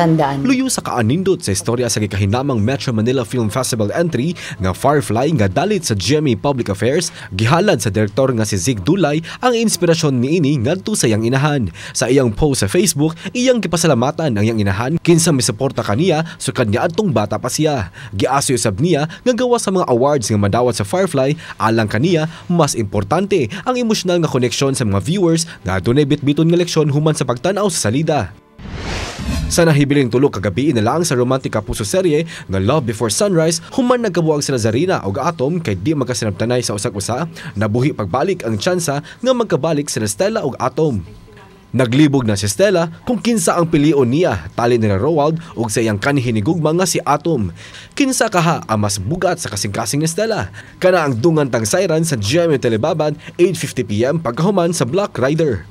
tandaan. Luyo sa kaanindot sa istorya sa gikahinamang Metro Manila Film Festival entry nga Firefly nga dalit sa GMA Public Affairs, gihalad sa direktor nga si Zig Dulay ang inspirasyon ni ini ngadto sa iyang inahan. Sa iyang post sa Facebook, iyang kipasalamatan ang iyang inahan kinsa misuporta kaniya sukad niya atong bata pa siya. Giaso sab niya nga gawa sa mga awards nga madawat sa Firefly alang kaniya mas importante ang emosyonal nga koneksyon sa mga viewers nga dunay bitbiton nga leksyon human sa pagtan-aw sa salida. Sa nahibiling tulog kagabi inalang sa romantic kapuso serye nga Love Before Sunrise, human nagkabuang sila Zarina og Atom kay di magkasinabtanay sa usag usa nabuhi pagbalik ang tsansa nga magkabalik sila Stella og Atom. Naglibog na si Stella kung kinsa ang pilion niya, tali ni Roald o sa iyang kanhi ni nga si Atom. Kinsa kaha ang mas bugat sa kasing-kasing ni Stella. Kana ang dungan tang siren sa GMA Telebabad 8.50pm pagkahuman sa Black Rider.